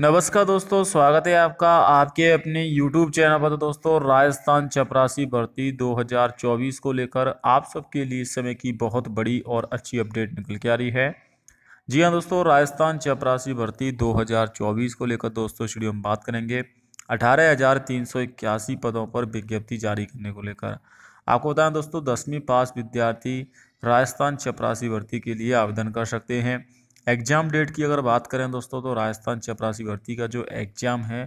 नमस्कार दोस्तों स्वागत है आपका आपके अपने YouTube चैनल पर तो दोस्तों राजस्थान चपरासी भर्ती 2024 को लेकर आप सबके लिए इस समय की बहुत बड़ी और अच्छी अपडेट निकल के आ रही है जी हाँ दोस्तों राजस्थान चपरासी भर्ती 2024 को लेकर दोस्तों शुरू हम बात करेंगे अठारह पदों पर विज्ञप्ति जारी करने को लेकर आपको बताएं दोस्तों दसवीं पास विद्यार्थी राजस्थान चपरासी भर्ती के लिए आवेदन कर सकते हैं एग्ज़ाम डेट की अगर बात करें दोस्तों तो राजस्थान चपरासी भर्ती का जो एग्ज़ाम है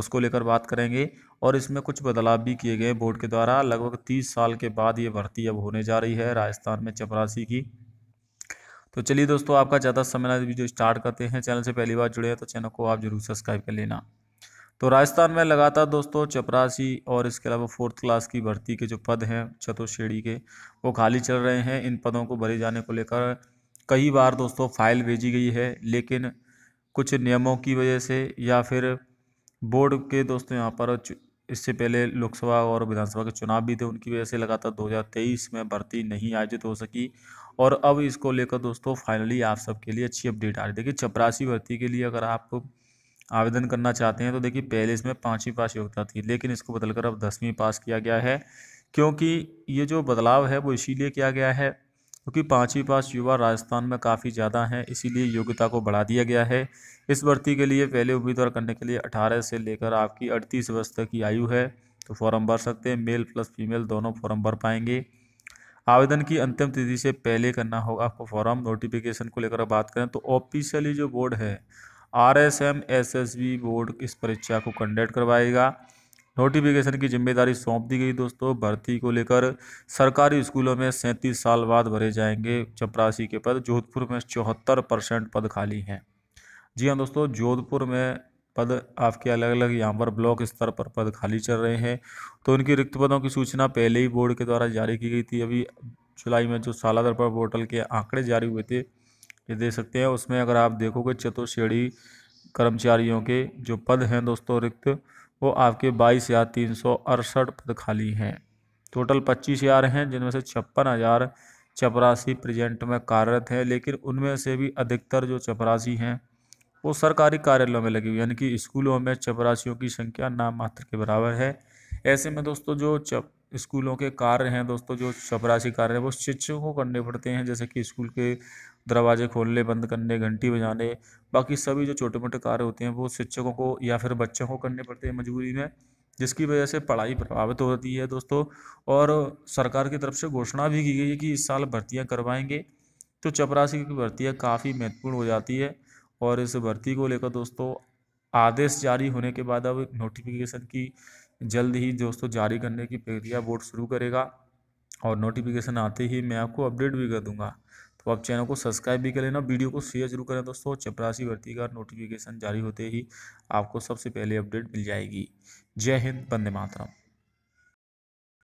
उसको लेकर बात करेंगे और इसमें कुछ बदलाव भी किए गए बोर्ड के द्वारा लगभग तीस साल के बाद ये भर्ती अब होने जा रही है राजस्थान में चपरासी की तो चलिए दोस्तों आपका ज़्यादा समय वीडियो स्टार्ट करते हैं चैनल से पहली बार जुड़े हैं तो चैनल को आप जरूर सब्सक्राइब कर लेना तो राजस्थान में लगातार दोस्तों चपरासी और इसके अलावा फोर्थ क्लास की भर्ती के जो पद हैं चतुर्श्रेणी के वो खाली चल रहे हैं इन पदों को भरे जाने को लेकर कई बार दोस्तों फाइल भेजी गई है लेकिन कुछ नियमों की वजह से या फिर बोर्ड के दोस्तों यहाँ पर इससे पहले लोकसभा और विधानसभा के चुनाव भी थे उनकी वजह से लगातार दो में भर्ती नहीं आयोजित तो हो सकी और अब इसको लेकर दोस्तों फाइनली आप सबके लिए अच्छी अपडेट आ रही देखिए चपरासी भर्ती के लिए अगर आप आवेदन करना चाहते हैं तो देखिए पहले इसमें पाँचवीं पास योग्यता थी लेकिन इसको बदलकर अब दसवीं पास किया गया है क्योंकि ये जो बदलाव है वो इसीलिए किया गया है क्योंकि पाँचवीं पास युवा राजस्थान में काफ़ी ज़्यादा हैं इसीलिए योग्यता को बढ़ा दिया गया है इस भर्ती के लिए पहले उम्मीदवार करने के लिए 18 से लेकर आपकी अड़तीस वर्ष तक की आयु है तो फॉर्म भर सकते हैं मेल प्लस फीमेल दोनों फॉर्म भर पाएंगे आवेदन की अंतिम तिथि से पहले करना होगा आपको फॉर्म नोटिफिकेशन को लेकर बात करें तो ऑफिशियली जो बोर्ड है R S M S S B board इस परीक्षा को कंडक्ट करवाएगा नोटिफिकेशन की जिम्मेदारी सौंप दी गई दोस्तों भर्ती को लेकर सरकारी स्कूलों में सैंतीस साल बाद भरे जाएंगे चपरासी के पद जोधपुर में चौहत्तर परसेंट पद खाली हैं जी हाँ दोस्तों जोधपुर में पद आपके अलग अलग यहाँ पर ब्लॉक स्तर पर पद खाली चल रहे हैं तो उनकी रिक्त पदों की सूचना पहले ही बोर्ड के द्वारा जारी की गई थी अभी जुलाई में जो साला पर पोर्टल के आंकड़े जारी हुए थे ये देख सकते हैं उसमें अगर आप देखोगे चतुर्श्रेणी कर्मचारियों के जो पद हैं दोस्तों रिक्त वो आपके बाईस हज़ार तीन सौ अड़सठ पद खाली हैं टोटल पच्चीस हज़ार हैं जिनमें से छप्पन हज़ार चपरासी प्रेजेंट में कार्यरत हैं लेकिन उनमें से भी अधिकतर जो चपरासी हैं वो सरकारी कार्यालयों में लगी हुई यानी कि स्कूलों में चपरासियों की संख्या नाम मात्र के बराबर है ऐसे में दोस्तों जो चप स्कूलों के कार्य हैं दोस्तों जो चपरासी कार्य हैं वो शिक्षकों को करने पड़ते हैं जैसे कि स्कूल के दरवाजे खोलने बंद करने घंटी बजाने बाकी सभी जो छोटे मोटे कार्य होते हैं वो शिक्षकों को या फिर बच्चों को करने पड़ते हैं मजबूरी में जिसकी वजह से पढ़ाई प्रभावित होती है दोस्तों और सरकार की तरफ से घोषणा भी की गई है कि इस साल भर्तियाँ करवाएंगे तो चपरासी की भर्तियाँ काफ़ी महत्वपूर्ण हो जाती है और इस भर्ती को लेकर दोस्तों आदेश जारी होने के बाद अब नोटिफिकेशन की जल्द ही दोस्तों जारी करने की प्रक्रिया बोर्ड शुरू करेगा और नोटिफिकेशन आते ही मैं आपको अपडेट भी कर दूंगा तो आप चैनल को सब्सक्राइब भी कर लेना वीडियो को शेयर जरूर करें दोस्तों चपरासी भर्ती का नोटिफिकेशन जारी होते ही आपको सबसे पहले अपडेट मिल जाएगी जय हिंद बंदे मातरम